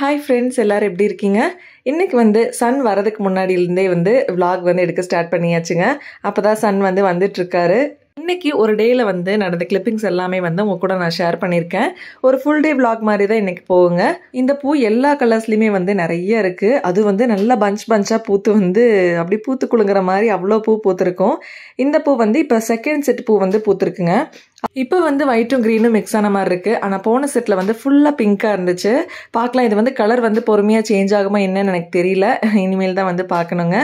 hi friends எல்லோரும் எப்படி இருக்கீங்க இன்றைக்கி வந்து சன் வரதுக்கு முன்னாடியிலேருந்தே வந்து விலாக் வந்து எடுக்க ஸ்டார்ட் பண்ணியாச்சுங்க அப்போ தான் சன் வந்து வந்துட்டுருக்காரு இன்றைக்கி ஒரு டேயில் வந்து நடந்த கிளிப்பிங்ஸ் எல்லாமே வந்து உங்கள் கூட நான் ஷேர் பண்ணியிருக்கேன் ஒரு ஃபுல் டே விளாக் மாதிரி தான் இன்றைக்கி போகுங்க இந்த பூ எல்லா கலர்ஸ்லேயுமே வந்து நிறைய இருக்குது அது வந்து நல்லா பஞ்ச் பஞ்சாக பூத்து வந்து அப்படி பூத்து குழுங்குற மாதிரி அவ்வளோ பூ பூத்துருக்கும் இந்த பூ வந்து இப்போ செகண்ட் செட் பூ வந்து பூத்துருக்குங்க இப்போ வந்து ஒயிட்டும் க்ரீனும் மிக்ஸ் ஆன மாதிரி இருக்குது ஆனால் போன செட்டில் வந்து ஃபுல்லாக பிங்க்காக இருந்துச்சு பார்க்கலாம் இது வந்து கலர் வந்து பொறுமையாக சேஞ்ச் ஆகுமா என்னன்னு எனக்கு தெரியல இனிமேல் தான் வந்து பார்க்கணுங்க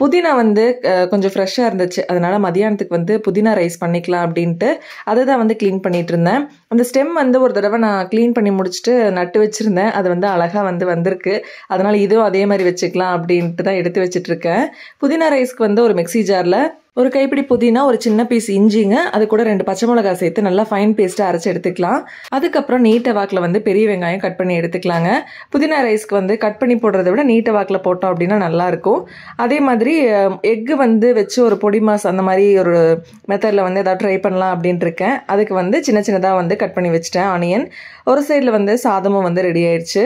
புதினா வந்து கொஞ்சம் ஃப்ரெஷ்ஷாக இருந்துச்சு அதனால் மதியானத்துக்கு வந்து புதினா ரைஸ் பண்ணிக்கலாம் அப்படின்ட்டு அதை தான் வந்து க்ளீன் பண்ணிகிட்டு இருந்தேன் அந்த ஸ்டெம் வந்து ஒரு தடவை நான் க்ளீன் பண்ணி முடிச்சுட்டு நட்டு வச்சுருந்தேன் அது வந்து அழகாக வந்து வந்திருக்கு அதனால் இதுவும் அதே மாதிரி வச்சுக்கலாம் அப்படின்ட்டு தான் எடுத்து இருக்கேன் புதினா ரைஸ்க்கு வந்து ஒரு மிக்சி ஜாரில் ஒரு கைப்பிடி புதினா ஒரு சின்ன பீஸ் இஞ்சிங்க அது கூட ரெண்டு பச்சை மிளகாய் சேர்த்து நல்லா ஃபைன் பேஸ்ட்டாக அரைச்சி எடுத்துக்கலாம் அதுக்கப்புறம் நீட்டை வாக்கில் வந்து பெரிய வெங்காயம் கட் பண்ணி எடுத்துக்கலாங்க புதினா ரைஸ்க்கு வந்து கட் பண்ணி போடுறத விட நீட்டை வாக்கில் போட்டோம் அப்படின்னா நல்லாயிருக்கும் அதே மாதிரி எக்கு வந்து வச்சு ஒரு பொடி மாஸ் அந்த மாதிரி ஒரு மெத்தடில் வந்து ஏதாவது ட்ரை பண்ணலாம் அப்படின்ட்டு இருக்கேன் அதுக்கு வந்து சின்ன சின்னதாக வந்து கட் பண்ணி வச்சுட்டேன் ஆனியன் ஒரு சைடில் வந்து சாதமும் வந்து ரெடி ஆயிடுச்சு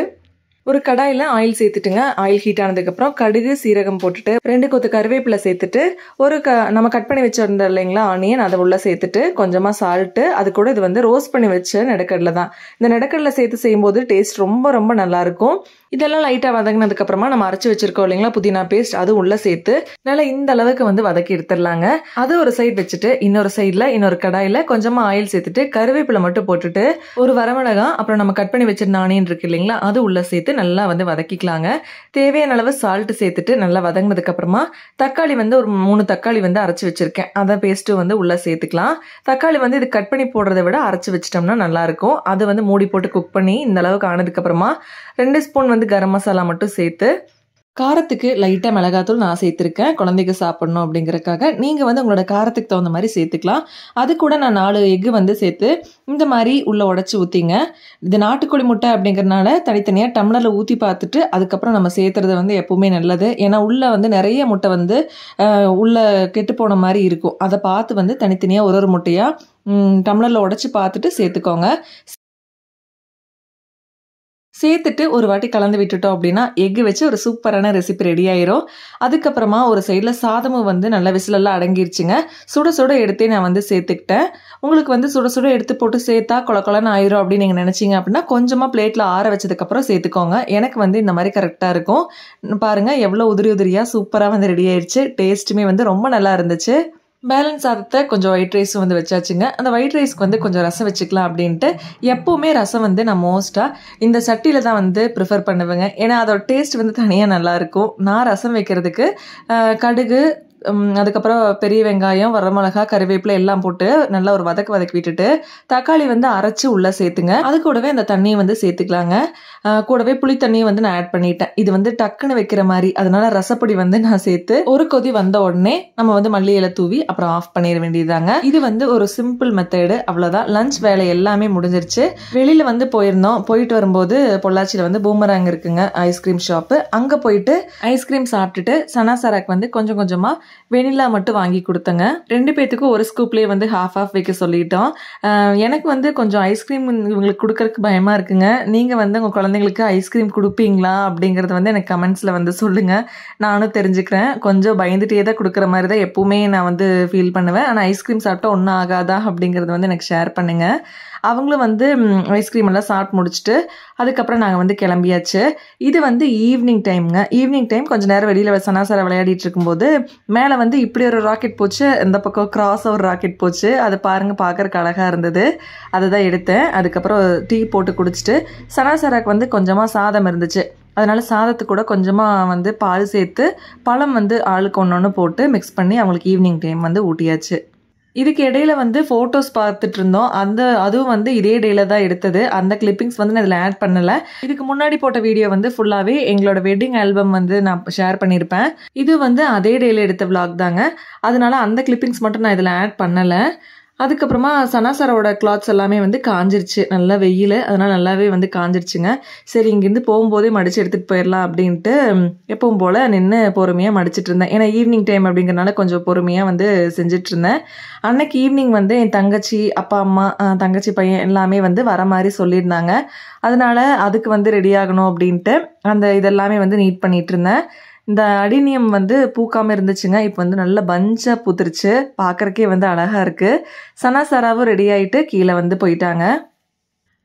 ஒரு கடாயில் ஆயில் சேர்த்துட்டுங்க ஆயில் ஹீட் ஆனதுக்கப்புறம் கடுகு சீரகம் போட்டுட்டு ரெண்டு கொத்து கருவேப்பிலை சேர்த்துட்டு ஒரு க நம்ம கட் பண்ணி வச்சிருந்தோம் இல்லைங்களா ஆனியன் அதை உள்ளே சேர்த்துட்டு கொஞ்சமாக சால்ட்டு அது கூட இது வந்து ரோஸ்ட் பண்ணி வச்ச நெடக்கடலை தான் இந்த நெடக்கடலை சேர்த்து செய்யும்போது டேஸ்ட் ரொம்ப ரொம்ப நல்லாயிருக்கும் இதெல்லாம் லைட்டாக வதங்கினதுக்கப்புறமா நம்ம அரைச்சி வச்சிருக்கோம் இல்லைங்களா புதினா பேஸ்ட் அது உள்ளே சேர்த்து நல்லா இந்த அளவுக்கு வந்து வதக்கி எடுத்துடலாங்க அது ஒரு சைட் வச்சுட்டு இன்னொரு சைடில் இன்னொரு கடாயில் கொஞ்சமாக ஆயில் சேர்த்துட்டு கருவேப்பிலை மட்டும் போட்டுட்டு ஒரு வரமிளகா அப்புறம் நம்ம கட் பண்ணி வச்சிருந்த ஆனியன் இருக்கு இல்லைங்களா அது உள்ளே சேர்த்து நல்லா வந்து வதக்கிக்கலாங்க தேவையான அளவு சால்ட்டு சேர்த்துட்டு நல்லா வதங்கினதுக்கப்புறமா தக்காளி வந்து ஒரு மூணு தக்காளி வந்து அரைச்சி வச்சிருக்கேன் அதை பேஸ்ட்டு வந்து உள்ளே சேர்த்துக்கலாம் தக்காளி வந்து இது கட் பண்ணி போடுறதை விட அரைச்சி வச்சிட்டோம்னா நல்லாயிருக்கும் அதை வந்து மூடி போட்டு குக் பண்ணி இந்த அளவுக்கு ஆனதுக்கப்புறமா ரெண்டு ஸ்பூன் வந்து வந்து கரம் மசாலா மட்டும் சேர்த்து காரத்துக்கு லைட்டாக மிளகாத்தூள் நான் சேர்த்துருக்கேன் குழந்தைக்கு சாப்பிட்ணும் அப்படிங்கிறக்காக நீங்கள் வந்து உங்களோட காரத்துக்கு தகுந்த மாதிரி சேர்த்துக்கலாம் அது கூட நான் நாலு எக்கு வந்து சேர்த்து இந்த மாதிரி உள்ளே உடச்சி ஊற்றிங்க இது நாட்டுக்கோழி முட்டை அப்படிங்கிறனால தனித்தனியாக டம்ளரில் ஊற்றி பார்த்துட்டு அதுக்கப்புறம் நம்ம சேர்த்துறது வந்து எப்போவுமே நல்லது ஏன்னா உள்ளே வந்து நிறைய முட்டை வந்து உள்ளே கெட்டு போன மாதிரி இருக்கும் அதை பார்த்து வந்து தனித்தனியாக ஒரு ஒரு முட்டையாக டம்ளரில் உடச்சி பார்த்துட்டு சேர்த்துக்கோங்க சேர்த்துட்டு ஒரு வாட்டி கலந்து விட்டுட்டோம் அப்படின்னா எக்கு வச்சு ஒரு சூப்பரான ரெசிபி ரெடி ஆயிரும் அதுக்கப்புறமா ஒரு சைடில் சாதமும் வந்து நல்லா விசிலெல்லாம் அடங்கிருச்சுங்க சுட சுட எடுத்தே நான் வந்து சேர்த்துக்கிட்டேன் உங்களுக்கு வந்து சுட சுட எடுத்து போட்டு சேர்த்தா குளக்குளன்னு ஆயிரும் அப்படின்னு நீங்கள் நினச்சிங்க அப்படின்னா கொஞ்சமாக பிளேட்டில் ஆற வச்சதுக்கப்புறம் சேர்த்துக்கோங்க எனக்கு வந்து இந்த மாதிரி கரெக்டாக இருக்கும் பாருங்கள் எவ்வளோ உதிரி உதிரியாக சூப்பராக வந்து ரெடி ஆயிடுச்சு டேஸ்ட்டுமே வந்து ரொம்ப நல்லா இருந்துச்சு பேலன்ஸ் சாதத்தை கொஞ்சம் ஒயிட் ரைஸும் வந்து வச்சாச்சுங்க அந்த ஒயிட் ரைஸ்க்கு வந்து கொஞ்சம் ரசம் வச்சுக்கலாம் அப்படின்ட்டு எப்போவுமே ரசம் வந்து நான் மோஸ்ட்டாக இந்த சட்டியில் தான் வந்து ப்ரிஃபர் பண்ணுவேங்க ஏன்னா அதோட டேஸ்ட் வந்து தனியாக நல்லாயிருக்கும் நான் ரசம் வைக்கிறதுக்கு கடுகு அதுக்கப்புறம் பெரிய வெங்காயம் வரமிளகா கருவேப்பிலை எல்லாம் போட்டு நல்லா ஒரு வதக்கு வதக்கி விட்டுட்டு தக்காளி வந்து அரைச்சி உள்ளே சேர்த்துங்க அது கூடவே அந்த தண்ணியை வந்து சேர்த்துக்கலாங்க கூடவே புளி தண்ணியை வந்து நான் ஆட் பண்ணிட்டேன் இது வந்து டக்குன்னு வைக்கிற மாதிரி அதனால ரசப்பொடி வந்து நான் சேர்த்து ஒரு கொதி வந்த உடனே நம்ம வந்து மல்லியில தூவி அப்புறம் ஆஃப் பண்ணிட வேண்டியதாங்க இது வந்து ஒரு சிம்பிள் மெத்தேடு அவ்வளோதான் லஞ்ச் வேலை எல்லாமே முடிஞ்சிருச்சு வெளியில் வந்து போயிருந்தோம் போயிட்டு வரும்போது பொள்ளாச்சியில் வந்து பூமராங் இருக்குங்க ஐஸ்கிரீம் ஷாப்பு அங்கே போயிட்டு ஐஸ்கிரீம் சாப்பிட்டுட்டு சனாசராக் வந்து கொஞ்சம் கொஞ்சமாக வெனிலா மட்டும் வாங்கி கொடுத்தங்க ரெண்டு பேர்த்துக்கும் ஒரு ஸ்கூப்லேயே வந்து ஹாஃப் ஆஃப் வைக்க சொல்லிட்டோம் எனக்கு வந்து கொஞ்சம் ஐஸ்கிரீம் இவங்களுக்கு கொடுக்கறதுக்கு பயமாக இருக்குங்க நீங்கள் வந்து உங்கள் குழந்தைங்களுக்கு ஐஸ்கிரீம் கொடுப்பீங்களா அப்படிங்கிறத வந்து எனக்கு கமெண்ட்ஸில் வந்து சொல்லுங்கள் நானும் தெரிஞ்சுக்கிறேன் கொஞ்சம் பயந்துகிட்டே தான் கொடுக்குற மாதிரி தான் எப்போவுமே நான் வந்து ஃபீல் பண்ணுவேன் ஆனால் ஐஸ்கிரீம் சாப்பிட்டா ஒன்றும் ஆகாதா அப்படிங்கிறத வந்து எனக்கு ஷேர் பண்ணுங்கள் அவங்களும் வந்து ஐஸ்கிரீம் எல்லாம் சாப்பிட்டு முடிச்சுட்டு அதுக்கப்புறம் நாங்கள் வந்து கிளம்பியாச்சு இது வந்து ஈவினிங் டைம்ங்க ஈவினிங் டைம் கொஞ்சம் நேரம் வெளியில் சனாசாரம் விளையாடிட்டு இருக்கும்போது மேலே வந்து இப்படி ஒரு ராக்கெட் போச்சு இந்த பக்கம் கிராஸ் ஒரு ராக்கெட் போச்சு அதை பாருங்கள் பார்க்குறக்கு அழகாக இருந்தது அதை தான் எடுத்தேன் அதுக்கப்புறம் டீ போட்டு குடிச்சிட்டு சனாசராக்கு வந்து கொஞ்சமாக சாதம் இருந்துச்சு அதனால் சாதத்து கூட கொஞ்சமாக வந்து பால் சேர்த்து பழம் வந்து ஆளுக்கு ஒன்று ஒன்று போட்டு மிக்ஸ் பண்ணி அவங்களுக்கு ஈவினிங் டைம் வந்து ஊட்டியாச்சு இதுக்கு இடையில வந்து ஃபோட்டோஸ் பார்த்துட்டு இருந்தோம் அந்த அதுவும் வந்து இதே டேல தான் எடுத்தது அந்த கிளிப்பிங்ஸ் வந்து நான் இதில் ஆட் பண்ணலை இதுக்கு முன்னாடி போட்ட வீடியோ வந்து ஃபுல்லாகவே எங்களோட வெட்டிங் ஆல்பம் வந்து நான் ஷேர் பண்ணியிருப்பேன் இது வந்து அதே டேல எடுத்த விளாக் தாங்க அதனால அந்த கிளிப்பிங்ஸ் மட்டும் நான் இதில் ஆட் பண்ணலை அதுக்கப்புறமா சனாசாரோட கிளாத்ஸ் எல்லாமே வந்து காஞ்சிருச்சு நல்லா வெயில் அதனால் நல்லாவே வந்து காஞ்சிருச்சுங்க சரி இங்கேருந்து போகும்போதே மடித்து எடுத்துகிட்டு போயிடலாம் அப்படின்ட்டு எப்பவும் போல் நின்று பொறுமையாக மடிச்சிட்டு இருந்தேன் ஏன்னா ஈவினிங் டைம் அப்படிங்கிறனால கொஞ்சம் பொறுமையாக வந்து செஞ்சுட்டு இருந்தேன் அன்னைக்கு ஈவினிங் வந்து என் தங்கச்சி அப்பா அம்மா தங்கச்சி பையன் எல்லாமே வந்து வர மாதிரி சொல்லியிருந்தாங்க அதனால் அதுக்கு வந்து ரெடி ஆகணும் அப்படின்ட்டு அந்த இதெல்லாமே வந்து நீட் பண்ணிகிட்டு இருந்தேன் இந்த அடினியம் வந்து பூக்காமல் இருந்துச்சுங்க இப்போ வந்து நல்ல பஞ்சாக பூத்துருச்சு பார்க்குறக்கே வந்து அழகாக இருக்குது சனாசாராவும் ரெடி ஆகிட்டு கீழே வந்து போயிட்டாங்க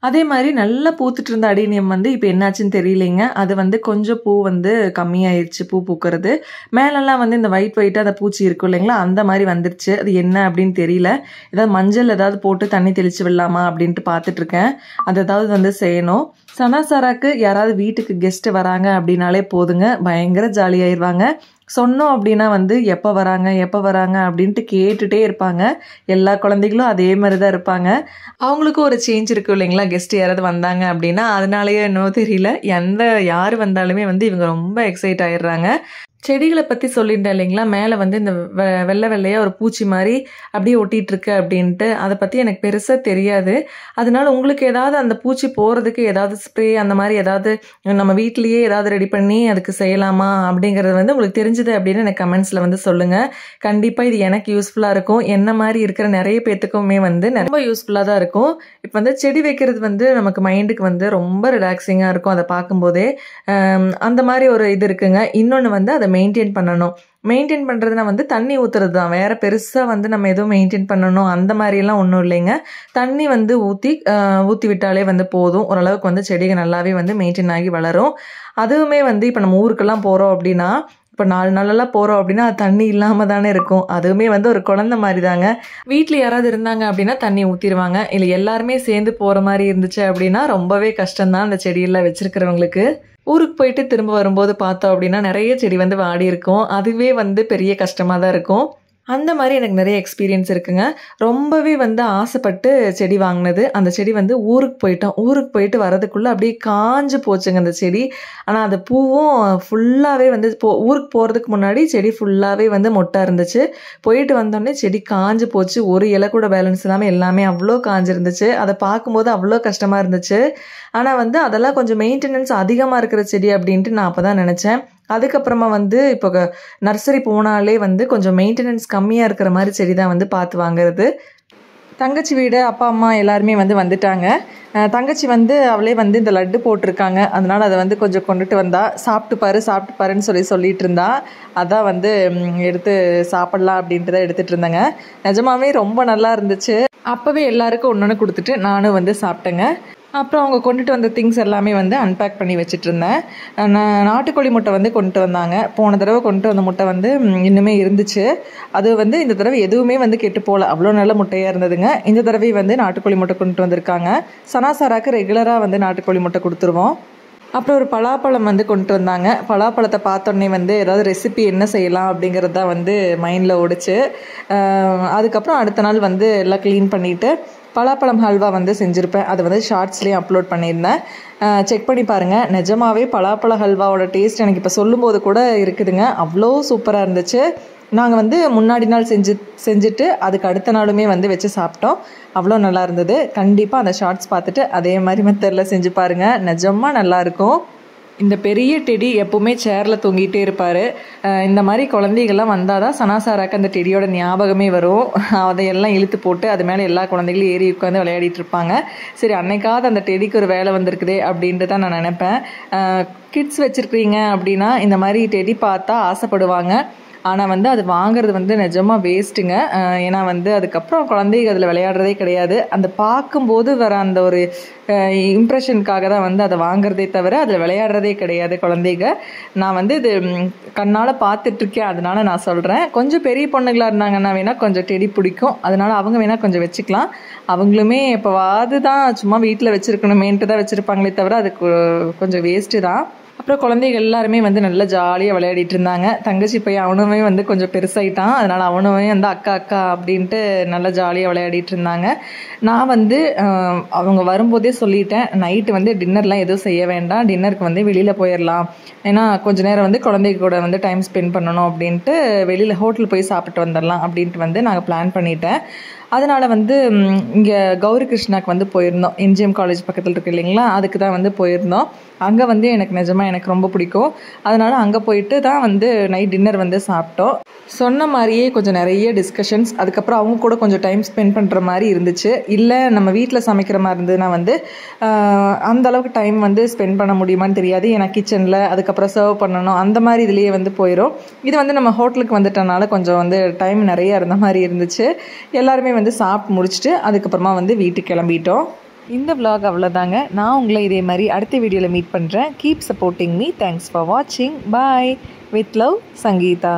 அதே மாதிரி நல்லா பூத்துட்டு இருந்த அடீனியம் வந்து இப்போ என்னாச்சுன்னு தெரியலைங்க அது வந்து கொஞ்சம் பூ வந்து கம்மியாயிருச்சு பூ பூக்கிறது மேலெல்லாம் வந்து இந்த ஒயிட் ஒயிட்டாக அந்த பூச்சி இருக்கும் இல்லைங்களா அந்த மாதிரி வந்துருச்சு அது என்ன அப்படின்னு தெரியல ஏதாவது மஞ்சள் ஏதாவது போட்டு தண்ணி தெளித்து விடலாமா அப்படின்ட்டு பார்த்துட்ருக்கேன் அது ஏதாவது வந்து செய்யணும் சனாசாராக்கு யாராவது வீட்டுக்கு கெஸ்ட்டு வராங்க அப்படின்னாலே போதுங்க பயங்கர ஜாலியாயிருவாங்க சொன்னோம் அப்படின்னா வந்து எப்போ வராங்க எப்போ வராங்க அப்படின்ட்டு கேட்டுகிட்டே இருப்பாங்க எல்லா குழந்தைகளும் அதே மாதிரி தான் இருப்பாங்க அவங்களுக்கும் ஒரு சேஞ்ச் இருக்குது இல்லைங்களா கெஸ்ட் யாராவது வந்தாங்க அப்படின்னா அதனாலேயே இன்னும் தெரியல எந்த யார் வந்தாலுமே வந்து இவங்க ரொம்ப எக்ஸைட் ஆயிடுறாங்க செடிகளை பற்றி சொல்லியிருந்தேன் இல்லைங்களா மேலே வந்து இந்த வெள்ளை வெள்ளையாக ஒரு பூச்சி மாதிரி அப்படியே ஒட்டிகிட்ருக்கு அப்படின்ட்டு அதை பற்றி எனக்கு பெருசாக தெரியாது அதனால உங்களுக்கு ஏதாவது அந்த பூச்சி போகிறதுக்கு ஏதாவது ஸ்ப்ரே அந்த மாதிரி ஏதாவது நம்ம வீட்லேயே ஏதாவது ரெடி பண்ணி அதுக்கு செய்யலாமா அப்படிங்கிறது வந்து உங்களுக்கு தெரிஞ்சுது அப்படின்னு எனக்கு கமெண்ட்ஸில் வந்து சொல்லுங்கள் கண்டிப்பாக இது எனக்கு யூஸ்ஃபுல்லாக இருக்கும் என்ன மாதிரி இருக்கிற நிறைய பேர்த்துக்குமே வந்து ரொம்ப யூஸ்ஃபுல்லாக தான் இருக்கும் இப்போ வந்து செடி வைக்கிறது வந்து நமக்கு மைண்டுக்கு வந்து ரொம்ப ரிலாக்ஸிங்காக இருக்கும் அதை பார்க்கும்போதே அந்த மாதிரி ஒரு இது இருக்குங்க இன்னொன்று வந்து அதை மெயின்டைன் பண்ணணும் மெயின்டைன் பண்ணுறதுனா வந்து தண்ணி ஊற்றுறது தான் வேறு பெருசாக வந்து நம்ம எதுவும் மெயின்டைன் பண்ணணும் அந்த மாதிரிலாம் ஒன்றும் இல்லைங்க தண்ணி வந்து ஊற்றி ஊற்றி விட்டாலே வந்து போதும் ஓரளவுக்கு வந்து செடிகள் நல்லாவே வந்து மெயின்டைன் ஆகி வளரும் அதுவுமே வந்து இப்போ நம்ம ஊருக்கெல்லாம் போகிறோம் அப்படின்னா இப்போ நாலு நாளெல்லாம் போகிறோம் அப்படின்னா தண்ணி இல்லாமல் தானே இருக்கும் அதுவுமே வந்து ஒரு குழந்த மாதிரி தாங்க வீட்டில் யாராவது இருந்தாங்க அப்படின்னா தண்ணி ஊற்றிடுவாங்க இல்லை எல்லாருமே சேர்ந்து போகிற மாதிரி இருந்துச்சு அப்படின்னா ரொம்பவே கஷ்டம்தான் அந்த செடியெல்லாம் வச்சுருக்கிறவங்களுக்கு ஊருக்கு போயிட்டு திரும்ப வரும்போது பார்த்தோம் அப்படின்னா நிறைய செடி வந்து வாடி இருக்கும் அதுவே வந்து பெரிய கஷ்டமாக தான் இருக்கும் அந்த மாதிரி எனக்கு நிறைய எக்ஸ்பீரியன்ஸ் இருக்குங்க ரொம்பவே வந்து ஆசைப்பட்டு செடி வாங்கினது அந்த செடி வந்து ஊருக்கு போயிட்டோம் ஊருக்கு போயிட்டு வரதுக்குள்ளே அப்படியே காஞ்சு போச்சுங்க அந்த செடி ஆனால் அந்த பூவும் ஃபுல்லாகவே வந்து போ ஊருக்கு போகிறதுக்கு முன்னாடி செடி ஃபுல்லாகவே வந்து மொட்டாக இருந்துச்சு போயிட்டு வந்தோடனே செடி காஞ்சு போச்சு ஒரு இலை கூட பேலன்ஸ் இல்லாமல் எல்லாமே அவ்வளோ காஞ்சிருந்துச்சு அதை பார்க்கும்போது அவ்வளோ கஷ்டமாக இருந்துச்சு ஆனால் வந்து அதெல்லாம் கொஞ்சம் மெயின்டெனன்ஸ் அதிகமாக இருக்கிற செடி அப்படின்ட்டு நான் அப்போ தான் நினச்சேன் அதுக்கப்புறமா வந்து இப்போ நர்சரி போனாலே வந்து கொஞ்சம் மெயின்டெனன்ஸ் கம்மியாக இருக்கிற மாதிரி செடி தான் வந்து பார்த்து வாங்குறது தங்கச்சி வீடு அப்பா அம்மா எல்லாருமே வந்து வந்துட்டாங்க தங்கச்சி வந்து அவளே வந்து இந்த லட்டு போட்டிருக்காங்க அதனால் அதை வந்து கொஞ்சம் கொண்டுட்டு வந்தா சாப்பிட்டு பாரு சாப்பிட்டு பாருன்னு சொல்லி சொல்லிட்டு இருந்தா அதான் வந்து எடுத்து சாப்பிடலாம் அப்படின்ட்டு தான் எடுத்துகிட்டு இருந்தாங்க நிஜமாவே ரொம்ப நல்லா இருந்துச்சு அப்போவே எல்லாருக்கும் ஒன்று ஒன்று கொடுத்துட்டு நானும் வந்து சாப்பிட்டேங்க அப்புறம் அவங்க கொண்டுட்டு வந்த திங்ஸ் எல்லாமே வந்து அன்பேக் பண்ணி வச்சுட்டு இருந்தேன் நாட்டுக்கோழி முட்டை வந்து கொண்டுட்டு வந்தாங்க போன தடவை கொண்டுட்டு வந்த முட்டை வந்து இன்னுமே இருந்துச்சு அது வந்து இந்த தடவை எதுவுமே வந்து கெட்டு போகல அவ்வளோ நல்ல முட்டையாக இருந்ததுங்க இந்த தடவை வந்து நாட்டுக்கோழி முட்டை கொண்டுட்டு வந்திருக்காங்க சனாசாராக்கு ரெகுலராக வந்து நாட்டுக்கோழி முட்டை கொடுத்துருவோம் அப்புறம் ஒரு பலாப்பழம் வந்து கொண்டு வந்தாங்க பலாப்பழத்தை பார்த்தோன்னே வந்து ஏதாவது ரெசிபி என்ன செய்யலாம் அப்படிங்கிறது தான் வந்து மைண்டில் ஓடிச்சு அதுக்கப்புறம் அடுத்த நாள் வந்து எல்லாம் க்ளீன் பண்ணிவிட்டு பலாப்பழம் ஹல்வா வந்து செஞ்சுருப்பேன் அதை வந்து ஷார்ட்ஸ்லேயும் அப்லோட் பண்ணியிருந்தேன் செக் பண்ணி பாருங்கள் நிஜமாகவே பலாப்பழ ஹல்வாவோட டேஸ்ட் எனக்கு இப்போ சொல்லும்போது கூட இருக்குதுங்க அவ்வளோ சூப்பராக இருந்துச்சு நாங்கள் வந்து முன்னாடி நாள் செஞ்சு செஞ்சுட்டு அதுக்கு அடுத்த நாளுமே வந்து வச்சு சாப்பிட்டோம் அவ்வளோ நல்லா இருந்தது கண்டிப்பாக அந்த ஷார்ட்ஸ் பார்த்துட்டு அதே மாதிரி மெத்தரில் செஞ்சு பாருங்கள் நிஜமாக நல்லாயிருக்கும் இந்த பெரிய டெடி எப்போவுமே சேரில் தொங்கிட்டே இருப்பார் இந்த மாதிரி குழந்தைகள்லாம் வந்தால் தான் சனாசாராக்கு அந்த டெடியோட ஞாபகமே வரும் அதையெல்லாம் இழுத்து போட்டு அது மேலே எல்லா குழந்தைகளும் ஏறி உட்காந்து விளையாடிட்டு இருப்பாங்க சரி அன்னைக்காவது அந்த டெடிக்கு ஒரு வேலை வந்திருக்குதே அப்படின்ட்டு தான் நான் நினப்பேன் கிட்ஸ் வச்சுருக்கீங்க அப்படின்னா இந்த மாதிரி டெடி பார்த்தா ஆசைப்படுவாங்க ஆனால் வந்து அது வாங்குறது வந்து நிஜமாக வேஸ்ட்டுங்க ஏன்னா வந்து அதுக்கப்புறம் குழந்தைங்க அதில் விளையாடுறதே கிடையாது அந்த பார்க்கும்போது வர அந்த ஒரு இம்ப்ரெஷனுக்காக தான் வந்து அதை வாங்குறதே தவிர அதில் விளையாடுறதே கிடையாது குழந்தைங்க நான் வந்து இது கண்ணால் பார்த்துட்ருக்கேன் அதனால நான் சொல்கிறேன் கொஞ்சம் பெரிய பொண்ணுங்களாக இருந்தாங்கன்னா வேணால் கொஞ்சம் டெடி பிடிக்கும் அதனால் அவங்க வேணால் கொஞ்சம் வச்சுக்கலாம் அவங்களுமே இப்போ தான் சும்மா வீட்டில் வச்சுருக்கணுமேன்ட்டு தான் வச்சுருப்பாங்களே தவிர அது கொஞ்சம் வேஸ்ட்டு தான் அப்புறம் குழந்தைகள் எல்லாருமே வந்து நல்லா ஜாலியாக விளையாடிட்டு இருந்தாங்க தங்கச்சி பையன் அவனுமே வந்து கொஞ்சம் பெருசாயிட்டான் அதனால் அவனுமே வந்து அக்கா அக்கா அப்படின்ட்டு நல்லா ஜாலியாக விளையாடிட்டு இருந்தாங்க நான் வந்து அவங்க வரும்போதே சொல்லிட்டேன் நைட்டு வந்து டின்னர்லாம் எதுவும் செய்ய வேண்டாம் டின்னருக்கு வந்து வெளியில் போயிடலாம் ஏன்னா கொஞ்ச நேரம் வந்து குழந்தைங்க கூட வந்து டைம் ஸ்பெண்ட் பண்ணணும் அப்படின்ட்டு வெளியில் ஹோட்டல் போய் சாப்பிட்டு வந்துடலாம் அப்படின்ட்டு வந்து நாங்கள் பிளான் பண்ணிட்டேன் அதனால் வந்து இங்கே கௌரி கிருஷ்ணாக்கு வந்து போயிருந்தோம் எம்ஜிஎம் காலேஜ் பக்கத்தில் இருக்குது இல்லைங்களா அதுக்கு தான் வந்து போயிருந்தோம் அங்கே வந்து எனக்கு நிஜமாக எனக்கு ரொம்ப பிடிக்கும் அதனால் அங்கே போயிட்டு தான் வந்து நைட் டின்னர் வந்து சாப்பிட்டோம் சொன்ன மாதிரியே கொஞ்சம் நிறைய டிஸ்கஷன்ஸ் அதுக்கப்புறம் அவங்க கூட கொஞ்சம் டைம் ஸ்பெண்ட் பண்ணுற மாதிரி இருந்துச்சு இல்லை நம்ம வீட்டில் சமைக்கிற மாதிரி இருந்ததுன்னா வந்து அந்த அளவுக்கு டைம் வந்து ஸ்பெண்ட் பண்ண முடியுமான்னு தெரியாது ஏன்னா கிச்சனில் அதுக்கப்புறம் சர்வ் பண்ணணும் அந்த மாதிரி இதுலேயே வந்து போயிடும் இது வந்து நம்ம ஹோட்டலுக்கு வந்துட்டனால கொஞ்சம் வந்து டைம் நிறையா இருந்த மாதிரி இருந்துச்சு எல்லாருமே வந்து வந்து சாப்பிட்டு முடிச்சுட்டு அதுக்கப்புறமா வந்து வீட்டுக்கு கிளம்பிட்டோம் இந்த விலாக் அவ்வளோதாங்க நான் உங்களை இதே மாதிரி அடுத்த வீடியோவில் மீட் பண்ணுறேன் keep supporting me thanks for வாட்சிங் பாய் வித் லவ் சங்கீதா